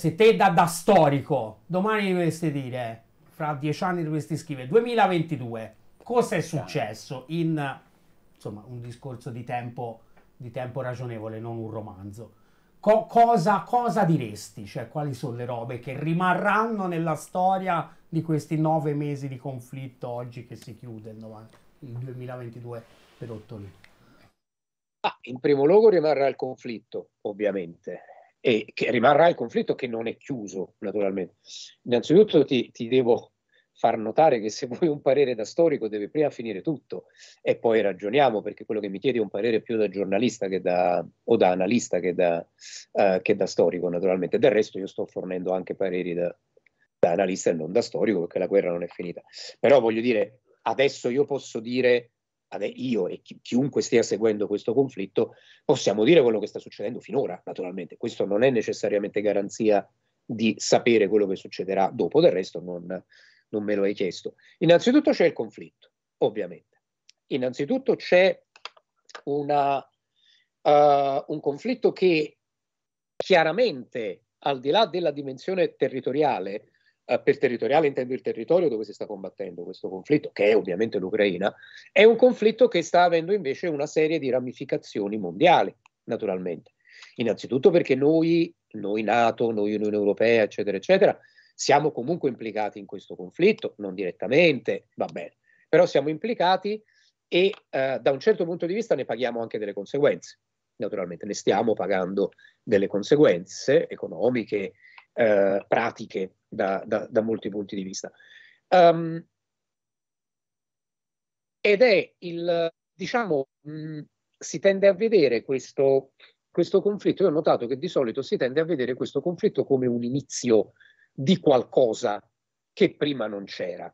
se te da, da storico domani dovresti dire, fra dieci anni dovresti scrivere 2022, cosa è successo in insomma un discorso di tempo, di tempo ragionevole, non un romanzo? Co- cosa, cosa, diresti? Cioè, quali sono le robe che rimarranno nella storia di questi nove mesi di conflitto oggi che si chiude il, 90, il 2022 per Ottolino? Ah, in primo luogo rimarrà il conflitto, ovviamente, e che rimarrà il conflitto che non è chiuso naturalmente. Innanzitutto ti, ti devo far notare che se vuoi un parere da storico deve prima finire tutto e poi ragioniamo perché quello che mi chiedi è un parere più da giornalista che da, o da analista che da, uh, che da storico naturalmente. Del resto io sto fornendo anche pareri da, da analista e non da storico perché la guerra non è finita. Però voglio dire, adesso io posso dire io e chi, chiunque stia seguendo questo conflitto possiamo dire quello che sta succedendo finora, naturalmente. Questo non è necessariamente garanzia di sapere quello che succederà dopo, del resto non, non me lo hai chiesto. Innanzitutto c'è il conflitto, ovviamente. Innanzitutto c'è una, uh, un conflitto che chiaramente, al di là della dimensione territoriale, eh, per territoriale intendo il territorio dove si sta combattendo questo conflitto, che è ovviamente l'Ucraina, è un conflitto che sta avendo invece una serie di ramificazioni mondiali, naturalmente. Innanzitutto perché noi, noi Nato, noi Unione Europea, eccetera, eccetera, siamo comunque implicati in questo conflitto, non direttamente, va bene, però siamo implicati e eh, da un certo punto di vista ne paghiamo anche delle conseguenze naturalmente ne stiamo pagando delle conseguenze economiche, eh, pratiche da, da, da, molti punti di vista. Um, ed è il, diciamo, mh, mm, si tende a vedere questo, questo conflitto, io ho notato che di solito si tende a vedere questo conflitto come un inizio di qualcosa che prima non c'era.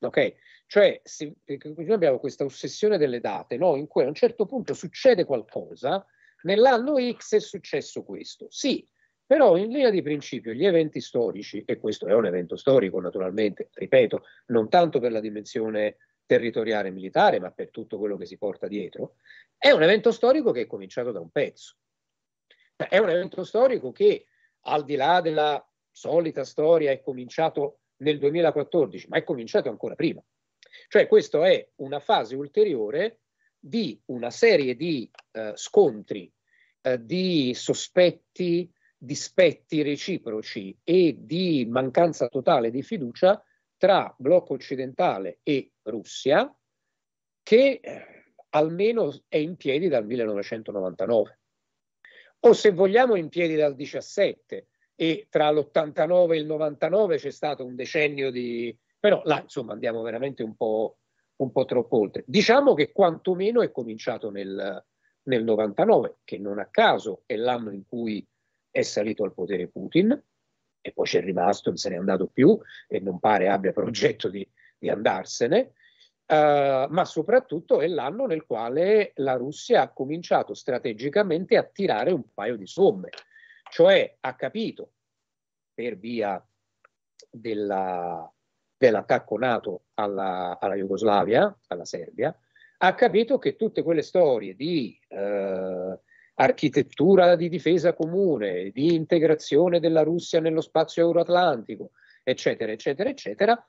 Ok? Cioè, se, noi abbiamo questa ossessione delle date, no? in cui a un certo punto succede qualcosa, nell'anno X è successo questo. Sì, però in linea di principio gli eventi storici, e questo è un evento storico naturalmente, ripeto, non tanto per la dimensione territoriale militare, ma per tutto quello che si porta dietro, è un evento storico che è cominciato da un pezzo. È un evento storico che, al di là della solita storia, è cominciato nel 2014, ma è cominciato ancora prima. Cioè questa è una fase ulteriore di una serie di eh, scontri, eh, di sospetti, dispetti reciproci e di mancanza totale di fiducia tra blocco occidentale e Russia, che eh, almeno è in piedi dal 1999, o se vogliamo in piedi dal 17 e tra l'89 e il 99 c'è stato un decennio di... però là insomma andiamo veramente un po', un po troppo oltre. Diciamo che quantomeno è cominciato nel, nel 99, che non a caso è l'anno in cui è salito al potere Putin e poi c'è rimasto, non se n'è andato più e non pare abbia progetto di, di andarsene, uh, ma soprattutto è l'anno nel quale la Russia ha cominciato strategicamente a tirare un paio di somme, cioè ha capito per via della, dell'attacco nato alla, alla Jugoslavia, alla Serbia, ha capito che tutte quelle storie di eh, architettura di difesa comune, di integrazione della Russia nello spazio euroatlantico, eccetera, eccetera, eccetera,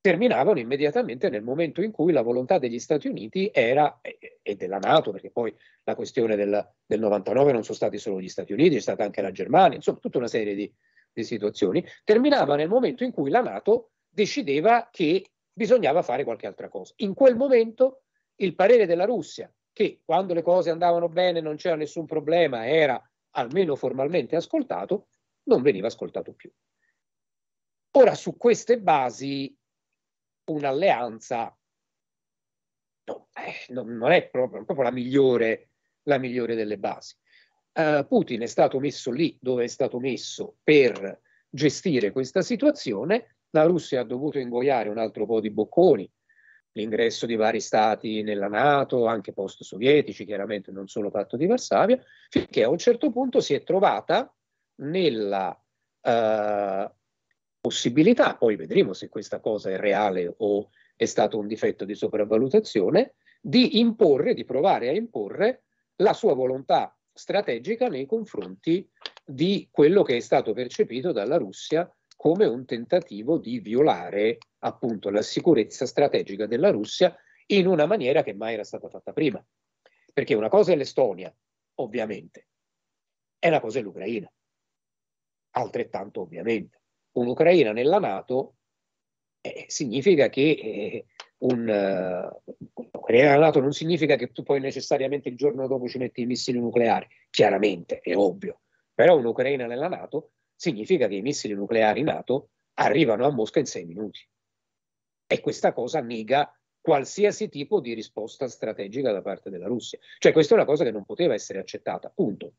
terminavano immediatamente nel momento in cui la volontà degli Stati Uniti era, e della Nato, perché poi la questione del, del 99 non sono stati solo gli Stati Uniti, è stata anche la Germania, insomma tutta una serie di, di situazioni, terminava nel momento in cui la Nato decideva che bisognava fare qualche altra cosa. In quel momento il parere della Russia che quando le cose andavano bene non c'era nessun problema, era almeno formalmente ascoltato, non veniva ascoltato più. Ora su queste basi un'alleanza no, eh, non, non è proprio, proprio la, migliore, la migliore delle basi. Uh, Putin è stato messo lì dove è stato messo per gestire questa situazione, la Russia ha dovuto ingoiare un altro po' di bocconi, l'ingresso di vari stati nella Nato, anche post-sovietici, chiaramente non solo patto di Varsavia, finché a un certo punto si è trovata nella eh, possibilità, poi vedremo se questa cosa è reale o è stato un difetto di sopravvalutazione, di imporre, di provare a imporre la sua volontà strategica nei confronti di quello che è stato percepito dalla Russia come un tentativo di violare appunto la sicurezza strategica della Russia in una maniera che mai era stata fatta prima. Perché una cosa è l'Estonia, ovviamente, e una cosa è l'Ucraina, altrettanto ovviamente. Un'Ucraina nella Nato eh, significa che eh, un, uh, un'Ucraina nella Nato non significa che tu poi necessariamente il giorno dopo ci metti i missili nucleari, chiaramente, è ovvio, però un'Ucraina nella Nato significa che i missili nucleari NATO arrivano a Mosca in sei minuti. E questa cosa nega qualsiasi tipo di risposta strategica da parte della Russia. Cioè questa è una cosa che non poteva essere accettata, punto.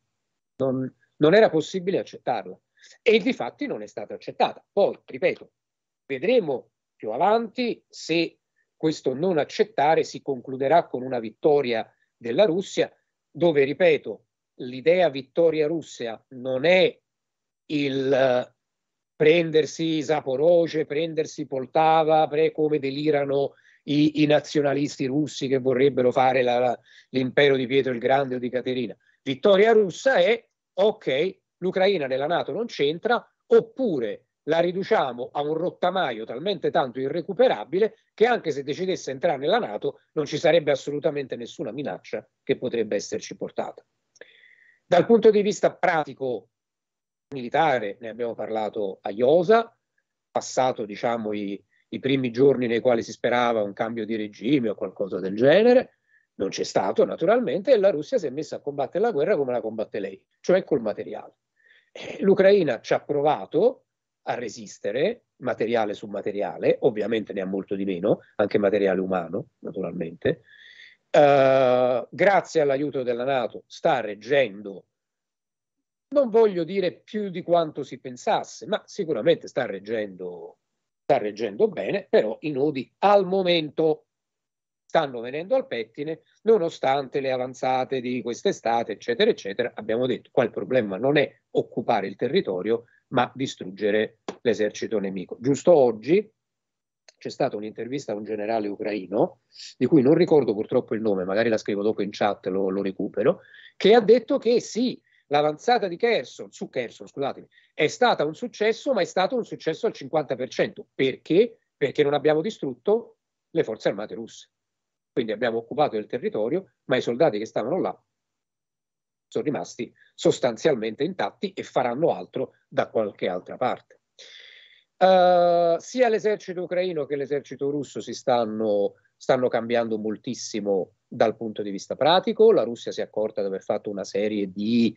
Non, non era possibile accettarla. E di fatti non è stata accettata. Poi, ripeto, vedremo più avanti se questo non accettare si concluderà con una vittoria della Russia, dove, ripeto, l'idea vittoria russa non è il eh, prendersi Saporoce, prendersi Poltava, pre come delirano i, i, nazionalisti russi che vorrebbero fare la, la, l'impero di Pietro il Grande o di Caterina. Vittoria russa è, ok, l'Ucraina nella Nato non c'entra, oppure la riduciamo a un rottamaio talmente tanto irrecuperabile che anche se decidesse entrare nella Nato non ci sarebbe assolutamente nessuna minaccia che potrebbe esserci portata. Dal punto di vista pratico militare, ne abbiamo parlato a Iosa, passato diciamo i, i primi giorni nei quali si sperava un cambio di regime o qualcosa del genere, non c'è stato naturalmente e la Russia si è messa a combattere la guerra come la combatte lei, cioè col materiale. Eh, L'Ucraina ci ha provato a resistere materiale su materiale, ovviamente ne ha molto di meno, anche materiale umano naturalmente, uh, grazie all'aiuto della Nato sta reggendo non voglio dire più di quanto si pensasse, ma sicuramente sta reggendo, sta reggendo bene, però i nodi al momento stanno venendo al pettine, nonostante le avanzate di quest'estate, eccetera, eccetera. Abbiamo detto qua il problema non è occupare il territorio, ma distruggere l'esercito nemico. Giusto oggi c'è stata un'intervista a un generale ucraino, di cui non ricordo purtroppo il nome, magari la scrivo dopo in chat, lo, lo recupero, che ha detto che sì, L'avanzata di Kerson, su Kerson, scusatemi, è stata un successo, ma è stato un successo al 50%. Perché? Perché non abbiamo distrutto le forze armate russe. Quindi abbiamo occupato il territorio, ma i soldati che stavano là sono rimasti sostanzialmente intatti e faranno altro da qualche altra parte. Uh, sia l'esercito ucraino che l'esercito russo si stanno, stanno cambiando moltissimo dal punto di vista pratico, la Russia si è accorta di aver fatto una serie di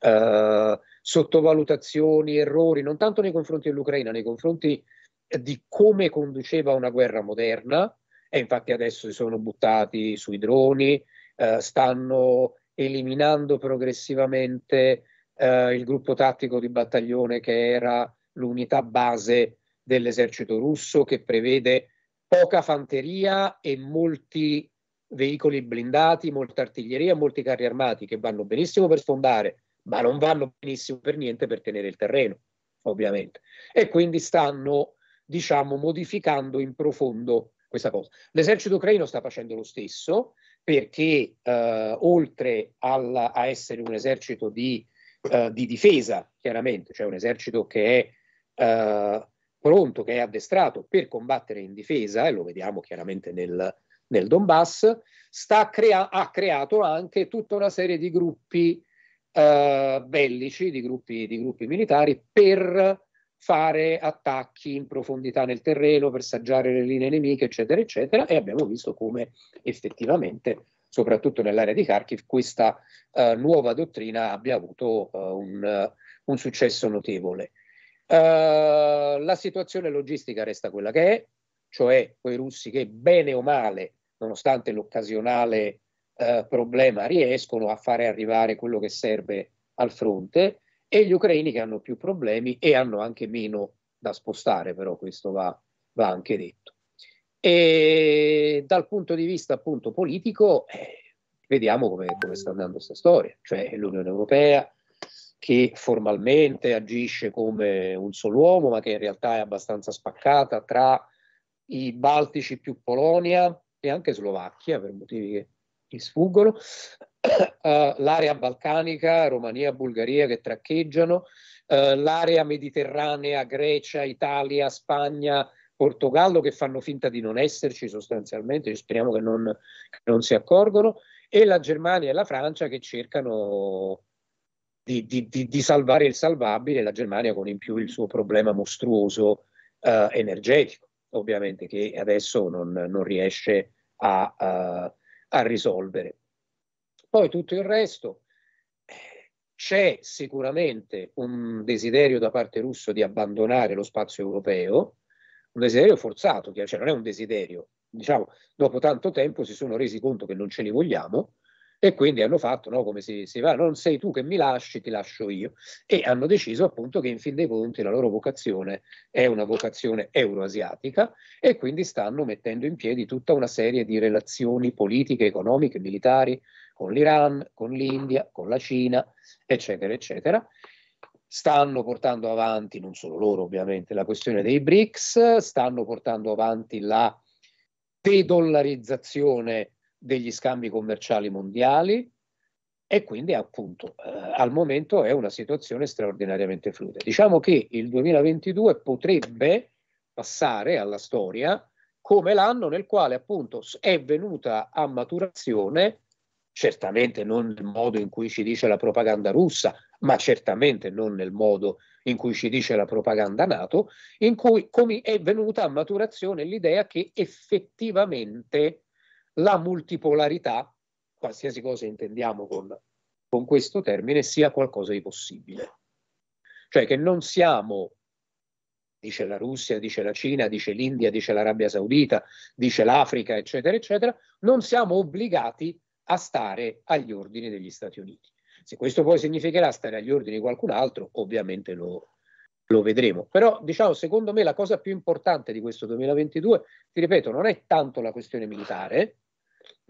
eh, sottovalutazioni, errori, non tanto nei confronti dell'Ucraina, nei confronti di come conduceva una guerra moderna, e infatti adesso si sono buttati sui droni, eh, stanno eliminando progressivamente eh, il gruppo tattico di battaglione che era l'unità base dell'esercito russo, che prevede poca fanteria e molti veicoli blindati, molta artiglieria, molti carri armati che vanno benissimo per sfondare, ma non vanno benissimo per niente per tenere il terreno, ovviamente. E quindi stanno, diciamo, modificando in profondo questa cosa. L'esercito ucraino sta facendo lo stesso perché eh, oltre alla, a essere un esercito di, eh, di, difesa, chiaramente, cioè un esercito che è eh, pronto, che è addestrato per combattere in difesa, e lo vediamo chiaramente nel, nel Donbass, crea- ha creato anche tutta una serie di gruppi eh, bellici, di gruppi, di gruppi militari per fare attacchi in profondità nel terreno, per saggiare le linee nemiche, eccetera, eccetera, e abbiamo visto come effettivamente soprattutto nell'area di Kharkiv, questa uh, nuova dottrina abbia avuto uh, un, uh, un, successo notevole. Eh, la situazione logistica resta quella che è, cioè quei russi che bene o male nonostante l'occasionale eh, problema, riescono a fare arrivare quello che serve al fronte e gli ucraini che hanno più problemi e hanno anche meno da spostare, però questo va, va anche detto. E dal punto di vista appunto politico, eh, vediamo come, come sta andando questa storia, cioè l'Unione Europea che formalmente agisce come un solo uomo, ma che in realtà è abbastanza spaccata tra i baltici più Polonia, e anche Slovacchia per motivi che mi sfuggono, Uh, l'area balcanica, Romania, Bulgaria che traccheggiano, uh, l'area mediterranea, Grecia, Italia, Spagna, Portogallo che fanno finta di non esserci sostanzialmente, speriamo che non, che non si accorgono, e la Germania e la Francia che cercano di, di, di, di, salvare il salvabile, la Germania con in più il suo problema mostruoso uh, energetico ovviamente che adesso non, non riesce a, a, a, risolvere. Poi tutto il resto, c'è sicuramente un desiderio da parte russo di abbandonare lo spazio europeo, un desiderio forzato, cioè non è un desiderio, diciamo, dopo tanto tempo si sono resi conto che non ce li vogliamo e quindi hanno fatto no, come si, si va, non sei tu che mi lasci, ti lascio io. E hanno deciso appunto che in fin dei conti la loro vocazione è una vocazione euroasiatica e quindi stanno mettendo in piedi tutta una serie di relazioni politiche, economiche, militari con l'Iran, con l'India, con la Cina, eccetera, eccetera stanno portando avanti, non solo loro ovviamente, la questione dei BRICS, stanno portando avanti la de-dollarizzazione degli scambi commerciali mondiali e quindi appunto eh, al momento è una situazione straordinariamente fluida. Diciamo che il 2022 potrebbe passare alla storia come l'anno nel quale appunto è venuta a maturazione, certamente non nel modo in cui ci dice la propaganda russa, ma certamente non nel modo in cui ci dice la propaganda NATO, in cui è venuta a maturazione l'idea che effettivamente la multipolarità, qualsiasi cosa intendiamo con, con questo termine, sia qualcosa di possibile. Cioè che non siamo, dice la Russia, dice la Cina, dice l'India, dice l'Arabia Saudita, dice l'Africa, eccetera, eccetera, non siamo obbligati a stare agli ordini degli Stati Uniti. Se questo poi significherà stare agli ordini di qualcun altro, ovviamente lo, lo vedremo. Però, diciamo, secondo me la cosa più importante di questo 2022, ti ripeto, non è tanto la questione militare,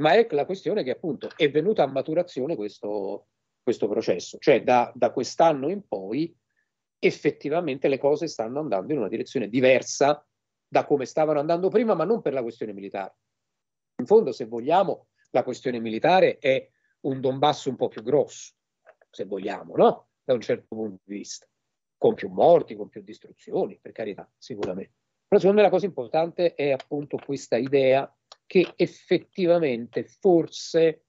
ma è la questione che appunto è venuta a maturazione questo, questo processo, cioè da, da, quest'anno in poi effettivamente le cose stanno andando in una direzione diversa da come stavano andando prima, ma non per la questione militare. In fondo, se vogliamo, la questione militare è un Donbass un po' più grosso, se vogliamo, no? Da un certo punto di vista, con più morti, con più distruzioni, per carità, sicuramente. Però secondo me la cosa importante è appunto questa idea che effettivamente forse,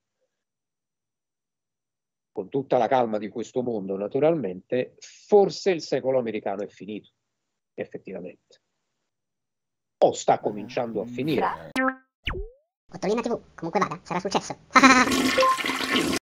con tutta la calma di questo mondo naturalmente, forse il secolo americano è finito, effettivamente. O sta cominciando a finire. Ottolina TV, comunque vada, sarà successo.